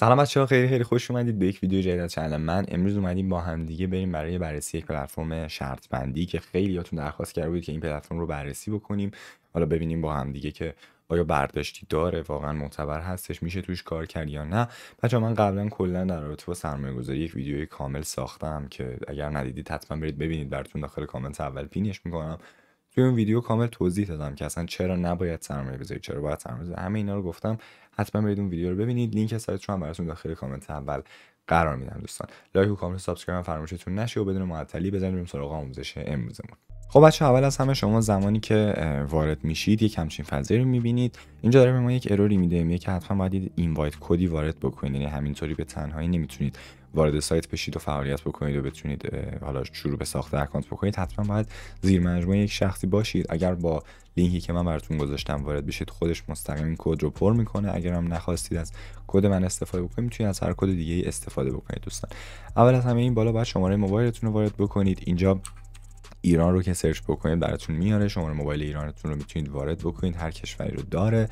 سلام بچه‌ها خیلی خیلی خوش اومدید به یک ویدیو جدید از من امروز اومدیم با همدیگه بریم برای بررسی یک پلتفرم شرط بندی که خیلی خیلیاتون درخواست کرده بودید که این پلتفرم رو بررسی بکنیم حالا ببینیم با همدیگه که آیا برداشتی داره واقعا معتبر هستش میشه توش کار کرد یا نه بچه من قبلا کلا در رابطه با سرمایه گذاری یک ویدیوی کامل ساختم که اگر ندیدید حتما برید ببینید براتون داخل کامنت اول پینش میکنم توی اون ویدیو کامل توضیح دادم که اصلا چرا نباید سرمایه چرا باید سرمایه همه اینا رو گفتم حتما برید اون ویدیو رو ببینید لینک سایت رو هم براتون داخل کامنت اول قرار میدم دوستان لایک و کامنت سابسکرایب فراموشتون نشه و بدون معطلی بزنیم سراغ آموزش امروزمون خب بچه اول از همه شما زمانی که وارد میشید یک همچین فضایی رو میبینید اینجا داره به ما یک اروری میده میگه که حتما باید اینوایت کدی وارد بکنید یعنی همینطوری به تنهایی نمیتونید وارد سایت بشید و فعالیت بکنید و بتونید حالا شروع به ساخت اکانت بکنید حتما باید زیر مجموعه یک شخصی باشید اگر با لینکی که من براتون گذاشتم وارد بشید خودش مستقیم کد رو پر میکنه اگر هم نخواستید از کد من استفاده بکنید میتونید از هر کد دیگه استفاده بکنید دوستان اول از همه این بالا باید شماره موبایلتون رو وارد بکنید اینجا ایران رو که سرچ بکنید براتون میاره شماره موبایل ایرانتون رو میتونید وارد بکنید هر کشوری رو داره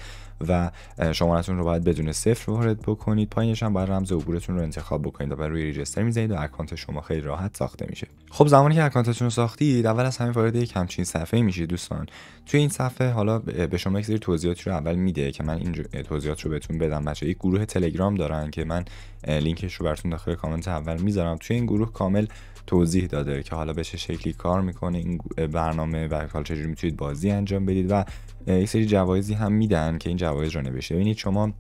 و شمارهتون رو باید بدون صفر وارد بکنید پایینش هم باید رمز عبورتون رو انتخاب بکنید و بر روی ریجستر میزنید و اکانت شما خیلی راحت ساخته میشه خب زمانی که اکانتتون رو ساختید اول از همه وارد یک همچین صفحه میشید دوستان توی این صفحه حالا به شما یک سری توضیحاتی رو اول میده که من این توضیحات رو بهتون بدم بچه یک گروه تلگرام دارن که من لینکش رو براتون داخل کامنت اول میذارم توی این گروه کامل توضیح داده که حالا به چه شکلی کار میکنه این برنامه و حالا چجوری میتونید بازی انجام بدید و یک سری جوایزی هم میدن که این جوایز رو نوشته ببینید شما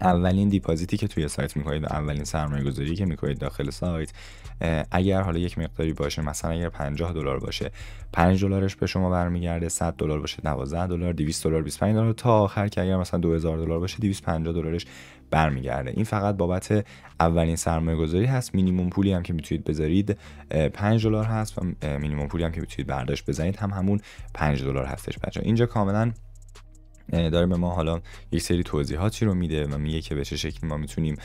اولین دیپازیتی که توی سایت میکنید و اولین سرمایه گذاری که میکنید داخل سایت اگر حالا یک مقداری باشه مثلا اگر 50 دلار باشه 5 دلارش به شما برمیگرده 100 دلار باشه 12 دلار 200 دلار 25 دلار تا آخر که اگر مثلا 2000 دلار باشه 250 دلارش برمیگرده این فقط بابت اولین سرمایه گذاری هست مینیموم پولی هم که میتونید بذارید 5 دلار هست و مینیموم پولی هم که میتونید برداشت بزنید هم همون 5 دلار هستش بچه اینجا کاملا داره به ما حالا یک سری توضیحاتی رو میده و میگه که به چه شکلی ما میتونیم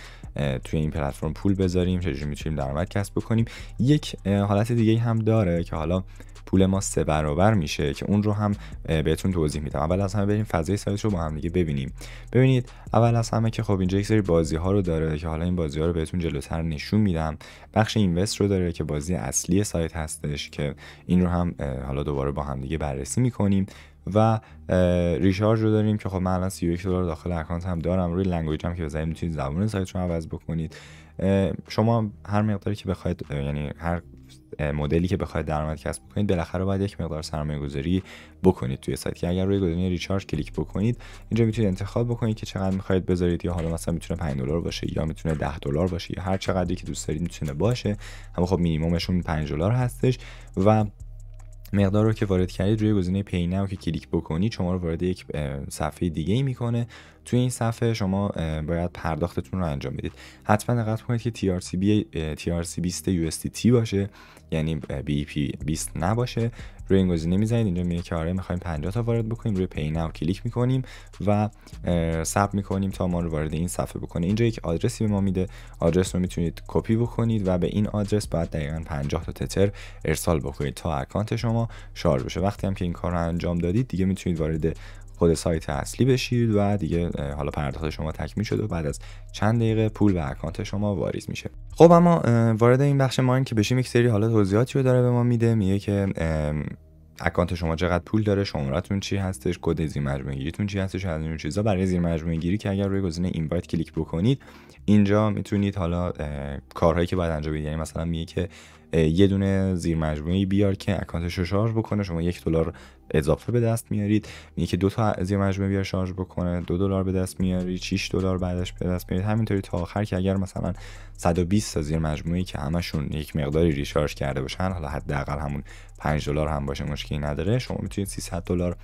توی این پلتفرم پول بذاریم چه میتونیم درآمد کسب بکنیم یک حالت دیگه هم داره که حالا پول ما سه برابر میشه که اون رو هم بهتون توضیح میدم اول از همه بریم فضای سایت رو با هم دیگه ببینیم ببینید اول از همه که خب اینجا یک سری بازی ها رو داره که حالا این بازی ها رو بهتون جلوتر نشون میدم بخش اینوست رو داره که بازی اصلی سایت هستش که این رو هم حالا دوباره با هم دیگه بررسی میکنیم و ریشارژ رو داریم که خب من الان 31 دلار داخل اکانت هم دارم روی لنگویج هم که بزنید میتونید زبان سایت شما عوض بکنید شما هر مقداری که بخواید یعنی هر مدلی که بخواید درآمد کسب بکنید بالاخره باید یک مقدار سرمایه گذاری بکنید توی سایت که اگر روی گزینه ریچارج کلیک بکنید اینجا میتونید انتخاب بکنید که چقدر میخواید بذارید یا حالا مثلا میتونه 5 دلار باشه یا میتونه 10 دلار باشه یا هر چقدری که دوست دارید میتونه باشه اما خب مینیممشون 5 دلار هستش و مقدار رو که وارد کردید روی گزینه پی که کلیک بکنی شما رو وارد یک صفحه دیگه ای میکنه توی این صفحه شما باید پرداختتون رو انجام بدید حتما دقت کنید که TRCB TRC 20 USDT باشه یعنی BEP 20 نباشه روی این گزینه میزنید اینجا میگه که آره میخوایم 50 تا وارد بکنیم روی پی ناو کلیک میکنیم و ثبت میکنیم تا ما رو وارد این صفحه بکنه اینجا یک آدرسی به ما میده آدرس رو میتونید کپی بکنید و به این آدرس بعد دقیقا 50 تا تتر ارسال بکنید تا اکانت شما شارژ بشه وقتی هم که این کار رو انجام دادید دیگه میتونید وارد خود سایت اصلی بشید و دیگه حالا پرداخت شما تکمیل شده و بعد از چند دقیقه پول به اکانت شما واریز میشه خب اما وارد این بخش این که بشیم یک سری حالا توضیحاتی رو داره به ما میده میگه که اکانت شما چقدر پول داره شماراتون چی هستش کد زیر مجموعه گیریتون چی هستش از این چیزا برای زیر گیری که اگر روی گزینه اینوایت کلیک بکنید اینجا میتونید حالا کارهایی که باید انجام بدید یعنی مثلا میگه که یه دونه زیر مجموعه بیار که اکانتش رو شارژ بکنه شما یک دلار اضافه به دست میارید میگه که دو تا زیر مجموعه بیار شارژ بکنه دو دلار به دست میاری 6 دلار بعدش به دست میارید همینطوری تا آخر که اگر مثلا 120 تا زیر مجموعه که همشون یک مقداری ریشارژ کرده باشن حالا حداقل همون 5 دلار هم باشه مشکلی نداره شما میتونید 300 دلار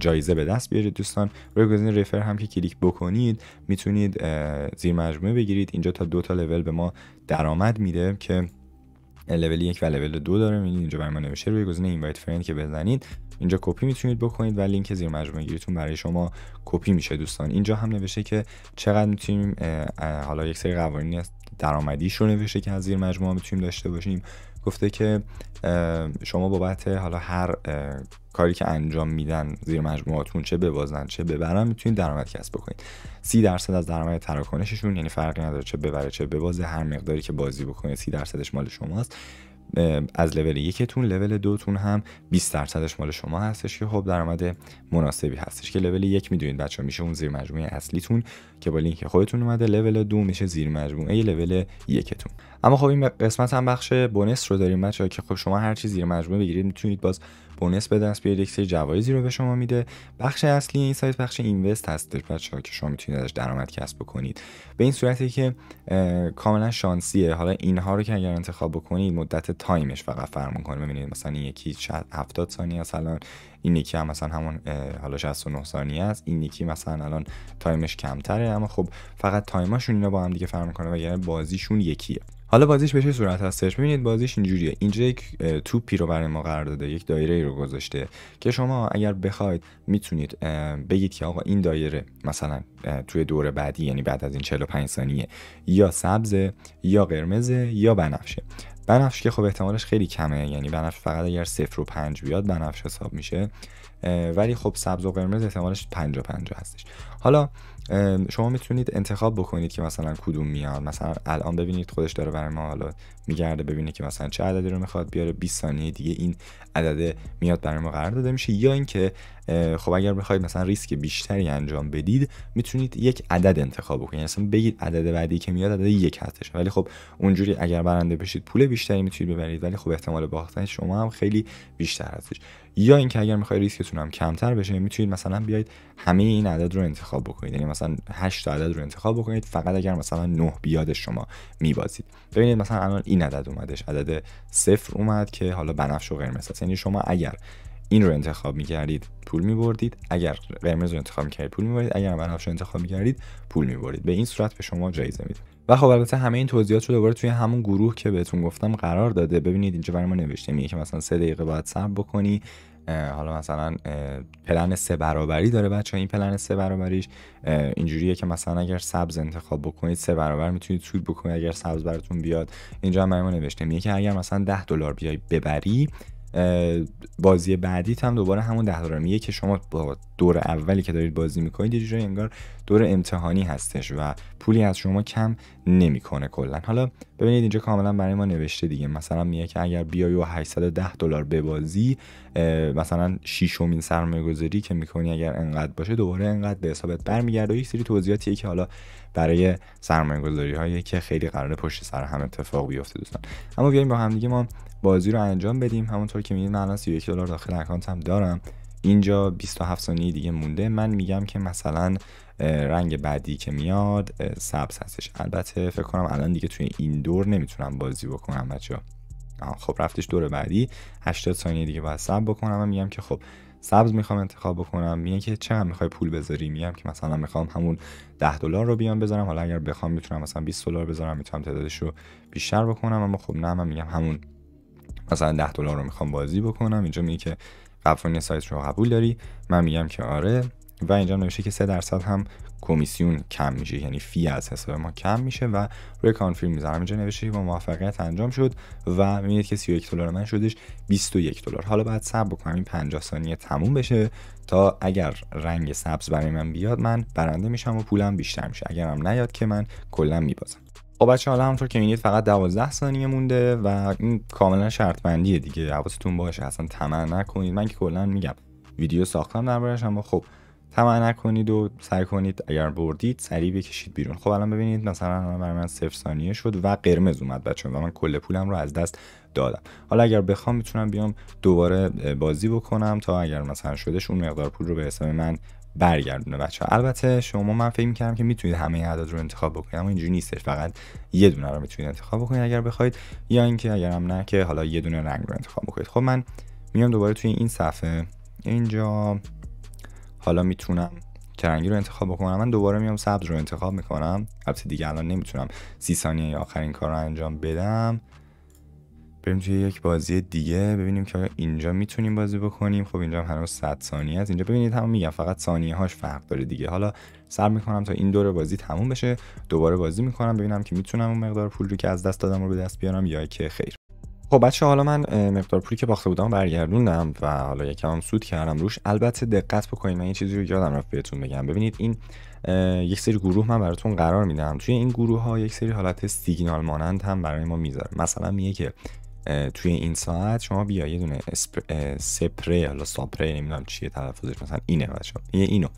جایزه به دست بیارید دوستان روی گزینه ریفر هم که کلیک بکنید میتونید زیر مجموعه بگیرید اینجا تا دو تا لول به ما درآمد میده که لول یک و لول دو داره اینجا برای ما نوشته روی گزینه اینوایت فرند که بزنید اینجا کپی میتونید بکنید و لینک زیر مجموعه گیریتون برای شما کپی میشه دوستان اینجا هم نوشته که چقدر میتونیم حالا یک سری قوانینی درآمدیش رو نوشته که از زیر مجموعه میتونیم داشته باشیم گفته که شما بابت حالا هر کاری که انجام میدن زیر مجموعاتون چه ببازن چه ببرن میتونید درآمد کسب بکنید سی درصد از درآمد تراکنششون یعنی فرقی نداره چه ببره چه ببازه هر مقداری که بازی بکنید سی درصدش مال شماست از لول یکتون لول دوتون هم 20 درصدش مال شما هستش که خب درآمد مناسبی هستش که لول یک میدونید بچه میشه اون زیر مجموعه اصلیتون که با لینک خودتون اومده لول دو میشه زیر مجموعه لول یکتون اما خب این قسمت هم بخش بونس رو داریم بچه که خب شما هر چی زیر مجموعه بگیرید میتونید باز بونس به دست بیارید یک جوایزی رو به شما میده بخش اصلی این سایت بخش اینوست بچه ها که شما میتونید ازش درآمد کسب بکنید به این صورتی که کاملا شانسیه حالا اینها رو که اگر انتخاب بکنید مدت تایمش فقط فرق میکنه ببینید مثلا این یکی 70 ثانیه است این یکی هم مثلا همون حالا 69 ثانیه است این یکی مثلا الان تایمش کمتره اما خب فقط تایماشون اینا با هم دیگه فرق میکنه و یعنی بازیشون یکیه حالا بازیش به چه صورت هستش ببینید بازیش اینجوریه اینجا یک توپی رو برای ما قرار داده یک دایره ای رو گذاشته که شما اگر بخواید میتونید بگید که آقا این دایره مثلا توی دور بعدی یعنی بعد از این 45 ثانیه یا سبز یا قرمز یا بنفشه بنفش که خب احتمالش خیلی کمه یعنی بنفش فقط اگر 0 و 5 بیاد بنفش حساب میشه ولی خب سبز و قرمز احتمالش 50 50 هستش حالا شما میتونید انتخاب بکنید که مثلا کدوم میاد مثلا الان ببینید خودش داره برای ما حالا میگرده ببینه که مثلا چه عددی رو میخواد بیاره 20 ثانیه دیگه این عدد میاد برای ما قرار داده میشه یا اینکه خب اگر میخواید مثلا ریسک بیشتری انجام بدید میتونید یک عدد انتخاب بکنید یعنی مثلا بگید عدد بعدی که میاد عدد یک هستش ولی خب اونجوری اگر برنده بشید پول بیشتری میتونید ببرید ولی خب احتمال باختن شما هم خیلی بیشتر هستش یا اینکه اگر میخواید ریسکتون هم کمتر بشه میتونید مثلا بیاید همه این عدد رو انتخاب انتخاب بکنید یعنی مثلا 8 تا عدد رو انتخاب بکنید فقط اگر مثلا 9 بیاد شما میبازید ببینید مثلا الان این عدد اومدش عدد صفر اومد که حالا بنفش و قرمز هست یعنی شما اگر این رو انتخاب میکردید پول میبردید اگر قرمز رو انتخاب میکردید پول میبرید اگر بنفش رو انتخاب میکردید پول میبردید به این صورت به شما جایزه میده و خب البته همه این توضیحات رو دوباره توی همون گروه که بهتون گفتم قرار داده ببینید اینجا برای ما نوشته میگه که مثلا سه دقیقه باید صبر بکنی حالا مثلا پلن سه برابری داره بچه این پلن سه برابریش اینجوریه که مثلا اگر سبز انتخاب بکنید سه برابر میتونید سود بکنید اگر سبز براتون بیاد اینجا هم نوشته میگه که اگر مثلا ده دلار بیای ببری بازی بعدی هم دوباره همون ده دلار که شما با دور اولی که دارید بازی میکنید یه جای انگار دور امتحانی هستش و پولی از شما کم نمیکنه کلا حالا ببینید اینجا کاملا برای ما نوشته دیگه مثلا میگه که اگر بیای و 810 دلار بازی مثلا شیشمین سرمایه گذاری که میکنی اگر انقدر باشه دوباره انقدر به حسابت برمیگرده و یک سری توضیحاتیه که حالا برای سرمایه گذاری هایی که خیلی قرار پشت سر هم اتفاق بیفته دوستان اما بیایم با هم دیگه ما بازی رو انجام بدیم همونطور که میدید من الان 31 دلار داخل اکانتم دارم اینجا 27 ثانیه دیگه مونده من میگم که مثلا رنگ بعدی که میاد سبز هستش البته فکر کنم الان دیگه توی این دور نمیتونم بازی بکنم بچه خب رفتش دور بعدی 80 ثانیه دیگه باید سب بکنم و میگم که خب سبز میخوام انتخاب بکنم میگه که چقدر میخوای پول بذاری میگم که مثلا میخوام همون 10 دلار رو بیام بذارم حالا اگر بخوام میتونم مثلا 20 دلار بذارم میتونم تعدادش رو بیشتر بکنم اما خب نه من میگم همون مثلا 10 دلار رو میخوام بازی بکنم اینجا میگه که قوانین سایت رو قبول داری من میگم که آره و اینجا نوشته که 3 درصد هم کمیسیون کم میشه یعنی فی از حساب ما کم میشه و روی کانفرم میذارم اینجا نوشته که با موفقیت انجام شد و میبینید که 31 دلار من شدش 21 دلار حالا باید صبر بکنم این 50 ثانیه تموم بشه تا اگر رنگ سبز برای من بیاد من برنده میشم و پولم بیشتر میشه اگرم نیاد که من کلا میبازم خب بچه حالا همونطور که میگید فقط 12 ثانیه مونده و این کاملا شرط بندیه دیگه حواستون باشه اصلا طمع نکنید من که کلا میگم ویدیو ساختم دربارش اما خب طمع نکنید و سعی کنید اگر بردید سریع بکشید بیرون خب الان ببینید مثلا الان برای من 0 ثانیه شد و قرمز اومد بچه و من کل پولم رو از دست دادم حالا اگر بخوام میتونم بیام دوباره بازی بکنم تا اگر مثلا شدش اون مقدار پول رو به حساب من برگردونه بچه ها البته شما من فکر میکردم که میتونید همه اعداد رو انتخاب بکنید اما اینجوری نیستش فقط یه دونه رو میتونید انتخاب بکنید اگر بخواید یا اینکه اگر نه که حالا یه دونه رنگ رو انتخاب بکنید خب من میام دوباره توی این صفحه اینجا حالا میتونم چه رنگی رو انتخاب بکنم من دوباره میام سبز رو انتخاب میکنم البته دیگه الان نمیتونم سی ثانیه آخرین کار رو انجام بدم بریم توی یک بازی دیگه ببینیم که اینجا میتونیم بازی بکنیم خب اینجا هنوز 100 ثانیه است اینجا ببینید هم میگم فقط ثانیه هاش فرق داره دیگه حالا سر میکنم تا این دور بازی تموم بشه دوباره بازی میکنم ببینم که میتونم اون مقدار پول رو که از دست دادم رو به دست بیارم یا که خیر خب بچه حالا من مقدار پولی که باخته بودم برگردوندم و حالا یکم هم سود کردم روش البته دقت بکنید من یه چیزی رو یادم رفت بهتون بگم ببینید این یک سری گروه من براتون قرار میدم توی این گروه ها یک سری حالت سیگنال مانند هم برای ما میذاره مثلا میگه که توی این ساعت شما بیا یه دونه سپری حالا ساپری نمیدونم چیه تلفظش مثلا اینه بچا یه اینو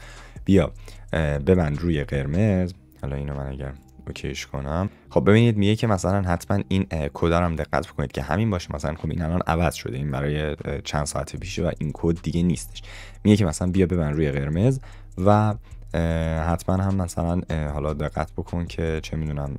بیا ببند روی قرمز حالا اینو من اگر اوکیش کنم خب ببینید میگه که مثلا حتما این کد هم دقت بکنید که همین باشه مثلا خب این الان عوض شده این برای چند ساعت پیشه و این کد دیگه نیستش میگه که مثلا بیا ببند روی قرمز و حتما هم مثلا حالا دقت بکن که چه میدونم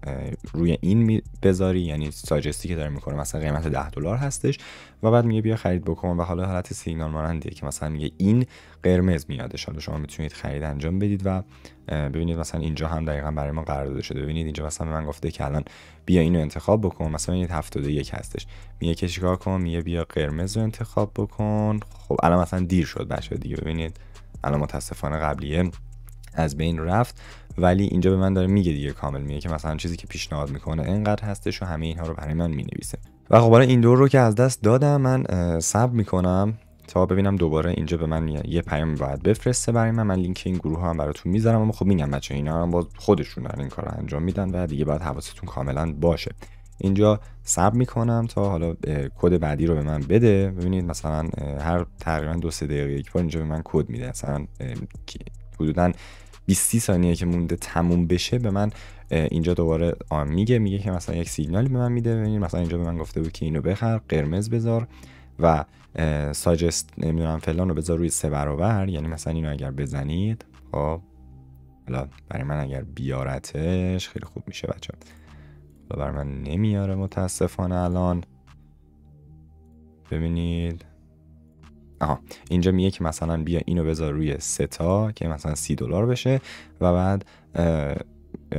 روی این بذاری یعنی ساجستی که داره میکنه مثلا قیمت 10 دلار هستش و بعد میگه بیا خرید بکن و حالا حالت سیگنال مانندیه که مثلا میگه این قرمز میادش حالا شما میتونید خرید انجام بدید و ببینید مثلا اینجا هم دقیقا برای ما قرار داده شده ببینید اینجا مثلا من گفته که الان بیا اینو انتخاب بکن مثلا این 71 هستش میگه که چیکار کن میگه بیا قرمز رو انتخاب بکن خب الان مثلا دیر شد بچه دیگه ببینید الان متاسفانه قبلیه از بین رفت ولی اینجا به من داره میگه دیگه کامل میگه که مثلا چیزی که پیشنهاد میکنه انقدر هستش و همه اینها رو برای من مینویسه و خب حالا این دور رو که از دست دادم من سب میکنم تا ببینم دوباره اینجا به من یه پیام باید بفرسته برای من من لینک این گروه ها هم براتون میذارم اما خب میگم بچه اینا هم باز خودشون دارن این کار انجام میدن و دیگه باید حواستون کاملا باشه اینجا سب میکنم تا حالا کد بعدی رو به من بده ببینید مثلا هر تقریبا دو سه دقیقه یک بار اینجا به من کد میده مثلا حدودا 20 ثانیه که مونده تموم بشه به من اینجا دوباره میگه میگه که مثلا یک سیگنال به من میده ببینید مثلا اینجا به من گفته بود که اینو بخر قرمز بذار و ساجست نمیدونم فلان رو بذار روی سه برابر یعنی مثلا اینو اگر بزنید خب حالا برای من اگر بیارتش خیلی خوب میشه بچه حالا برای من نمیاره متاسفانه الان ببینید آها اینجا میگه که مثلا بیا اینو بذار روی تا که مثلا سی دلار بشه و بعد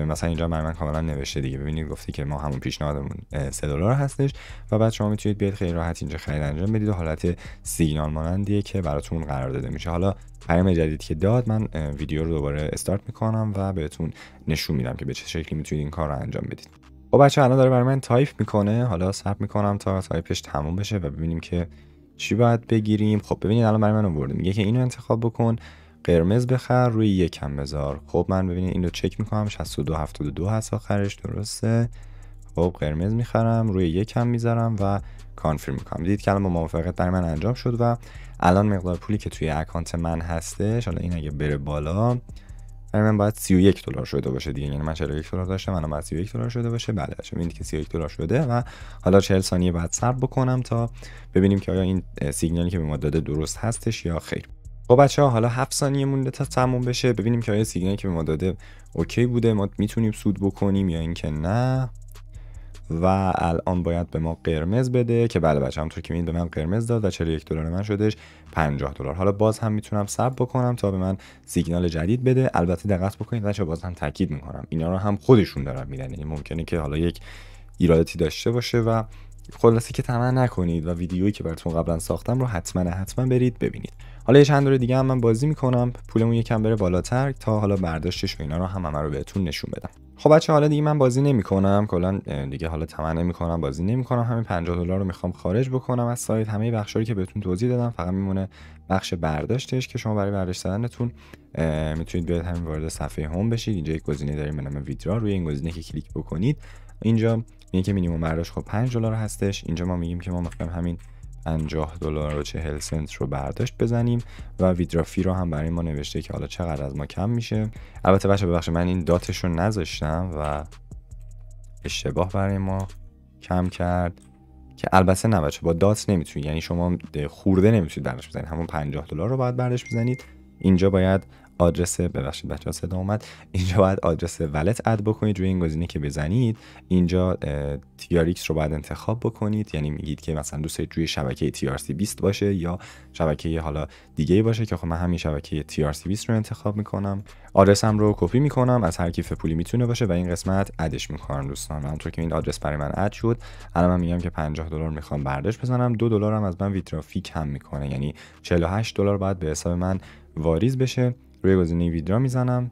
مثلا اینجا من کاملا نوشته دیگه ببینید گفته که ما همون پیشنهادمون 3 دلار هستش و بعد شما میتونید بیاید خیلی راحت اینجا خرید انجام بدید و حالت سیگنال مانندیه که براتون قرار داده میشه حالا پیام جدید که داد من ویدیو رو دوباره استارت میکنم و بهتون نشون میدم که به چه شکلی میتونید این کار رو انجام بدید خب بچه الان داره برای من تایپ میکنه حالا صبر میکنم تا تایپش تموم بشه و ببینیم که چی باید بگیریم خب ببینید الان برای من آورده میگه که اینو انتخاب بکن قرمز بخر روی یکم بذار خب من ببینید اینو چک میکنم 62 72 هست آخرش درسته خب قرمز میخرم روی یکم میذارم و کانفرم میکنم دیدید که الان با موافقت برای من انجام شد و الان مقدار پولی که توی اکانت من هستش حالا این اگه بره بالا من باید 31 دلار شده باشه دیگه یعنی من 41 دلار داشتم الان باید 31 دلار شده باشه بله داشتم ببینید که 31 دلار شده و حالا 40 ثانیه بعد صبر بکنم تا ببینیم که آیا این سیگنالی که به ما داده درست هستش یا خیر خب بچه ها حالا 7 ثانیه مونده تا تموم بشه ببینیم که آیا سیگنالی که به ما داده اوکی بوده ما میتونیم سود بکنیم یا اینکه نه و الان باید به ما قرمز بده که بله بچه همونطور که میبینید به من قرمز داد و 41 دلار من شدش 50 دلار حالا باز هم میتونم صبر بکنم تا به من سیگنال جدید بده البته دقت بکنید بچه باز هم تاکید میکنم اینا رو هم خودشون دارن میدن یعنی ممکنه که حالا یک ایراداتی داشته باشه و خلاصه که تمام نکنید و ویدیویی که براتون قبلا ساختم رو حتما حتما برید ببینید حالا یه چند دور دیگه هم من بازی میکنم پولمون یکم بره بالاتر تا حالا برداشتش و اینا رو هم همه رو بهتون نشون بدم خب بچه حالا دیگه من بازی نمیکنم کلا دیگه حالا می کنم بازی نمیکنم همین 50 دلار رو میخوام خارج بکنم از سایت همه بخش که بهتون توضیح دادم فقط میمونه بخش برداشتش که شما برای برداشت زدنتون میتونید بیاید همین وارد صفحه هم بشید اینجا یک گزینه داریم به نام ویدرا روی این گزینه که کلیک بکنید اینجا میگه که مینیمم برداشت خب 5 دلار هستش اینجا ما میگیم که ما میخوایم همین 50 دلار و 40 سنت رو برداشت بزنیم و ویدرافی رو هم برای ما نوشته که حالا چقدر از ما کم میشه البته بچه ببخشید من این داتش رو نذاشتم و اشتباه برای ما کم کرد که البته نه بچه با دات نمیتونید یعنی شما خورده نمیتونید برداشت بزنید همون 50 دلار رو باید برداشت بزنید اینجا باید آدرس ببخشید بچه‌ها صدا اومد اینجا باید آدرس ولت اد بکنید روی این گزینه که بزنید اینجا تیاریکس رو باید انتخاب بکنید یعنی میگید که مثلا دوست روی شبکه TRC 20 باشه یا شبکه حالا دیگه باشه که خب من همین شبکه TRC 20 رو انتخاب میکنم آدرسم رو کپی میکنم از هر کیف پولی میتونه باشه و این قسمت ادش میکنم دوستان تو که این آدرس برای من اد شد الان من میگم که 50 دلار میخوام برداشت بزنم دو دلارم از من ویترافیک هم میکنه یعنی 48 دلار بعد به حساب من واریز بشه روی گزینه ویدرا میزنم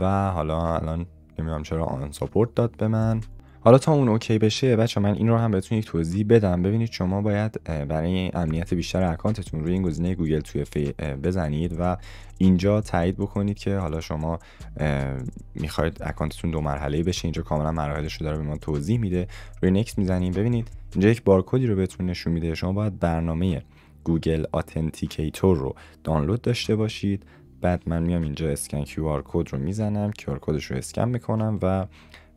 و حالا الان نمیدونم چرا آن ساپورت داد به من حالا تا اون اوکی بشه بچه من این رو هم بهتون یک توضیح بدم ببینید شما باید برای امنیت بیشتر اکانتتون روی این گزینه گوگل توی فی بزنید و اینجا تایید بکنید که حالا شما میخواید اکانتتون دو مرحله بشه اینجا کاملا مراحلش رو داره به ما توضیح میده روی نکس میزنیم ببینید اینجا یک بارکدی رو بهتون نشون میده شما باید برنامه گوگل آتنتیکیتور رو دانلود داشته باشید بعد من میام اینجا اسکن کیو آر کد رو میزنم کیو آر رو اسکن میکنم و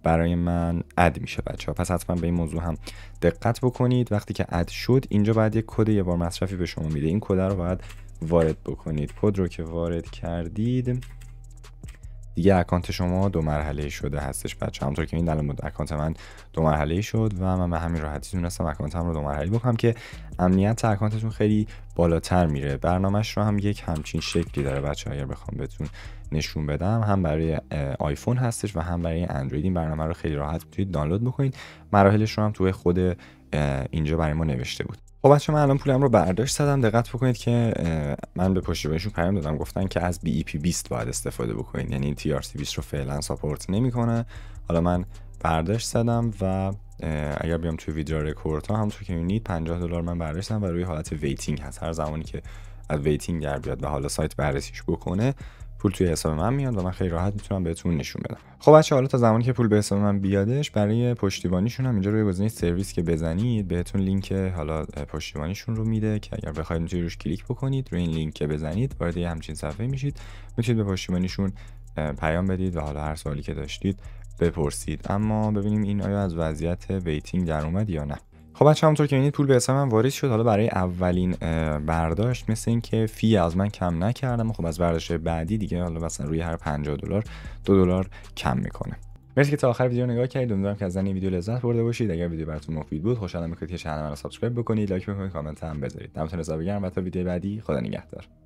برای من اد میشه بچه ها پس حتما به این موضوع هم دقت بکنید وقتی که اد شد اینجا باید یک کد یه بار مصرفی به شما میده این کد رو باید وارد بکنید کد رو که وارد کردید دیگه اکانت شما دو مرحله شده هستش بچه همونطور که این الان اکانت من دو مرحله شد و من به همین راحتی تونستم هم رو دو مرحله بکنم که امنیت اکانتتون خیلی بالاتر میره برنامهش رو هم یک همچین شکلی داره بچه اگر بخوام بهتون نشون بدم هم برای آیفون هستش و هم برای اندروید این برنامه رو خیلی راحت میتونید دانلود بکنید مراحلش رو هم توی خود اینجا برای ما نوشته بود خب بچه من الان پولم رو برداشت زدم دقت بکنید که من به پشت بهشون پیام دادم گفتن که از بی ای 20 باید استفاده بکنید یعنی تی آر 20 رو فعلا ساپورت نمیکنه حالا من برداشت زدم و اگر بیام توی ویدیو رکورد ها همونطور که میبینید 50 دلار من برداشت زدم و روی حالت ویتینگ هست هر زمانی که از ویتینگ در بیاد و حالا سایت بررسیش بکنه پول توی حساب من میاد و من خیلی راحت میتونم بهتون نشون بدم خب بچه حالا تا زمانی که پول به حساب من بیادش برای پشتیبانیشون هم اینجا روی گزینه سرویس که بزنید بهتون لینک حالا پشتیبانیشون رو میده که اگر بخواید میتونید روش کلیک بکنید روی این لینک که بزنید وارد همچین صفحه میشید میتونید به پشتیبانیشون پیام بدید و حالا هر سوالی که داشتید بپرسید اما ببینیم این آیا از وضعیت ویتینگ در اومد یا نه خب بچه همونطور که میدید پول به حساب من واریز شد حالا برای اولین برداشت مثل اینکه فی از من کم نکردم خب از برداشت بعدی دیگه حالا مثلا روی هر 50 دلار دو دلار کم میکنه مرسی که تا آخر ویدیو نگاه کردید امیدوارم که از این ویدیو لذت برده باشید اگر ویدیو براتون مفید بود خوشحال میکنید که چنل من سابسکرایب بکنید لایک بکنید کامنت هم بذارید دمتون حساب گرم و تا ویدیو بعدی خدا نگهدار